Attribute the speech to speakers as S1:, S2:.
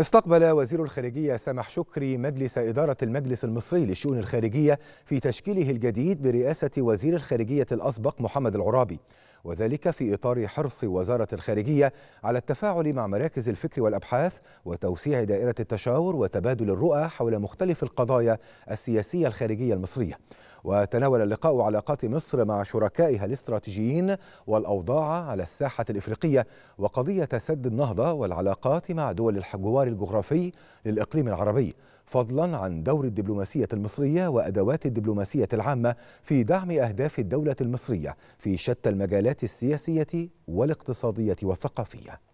S1: استقبل وزير الخارجية سامح شكري مجلس إدارة المجلس المصري للشؤون الخارجية في تشكيله الجديد برئاسة وزير الخارجية الأسبق محمد العرابي وذلك في إطار حرص وزارة الخارجية على التفاعل مع مراكز الفكر والأبحاث وتوسيع دائرة التشاور وتبادل الرؤى حول مختلف القضايا السياسية الخارجية المصرية وتناول اللقاء علاقات مصر مع شركائها الاستراتيجيين والأوضاع على الساحة الإفريقية وقضية سد النهضة والعلاقات مع دول الجوار الجغرافي للإقليم العربي فضلا عن دور الدبلوماسية المصرية وأدوات الدبلوماسية العامة في دعم أهداف الدولة المصرية في شتى المجالات السياسية والاقتصادية والثقافية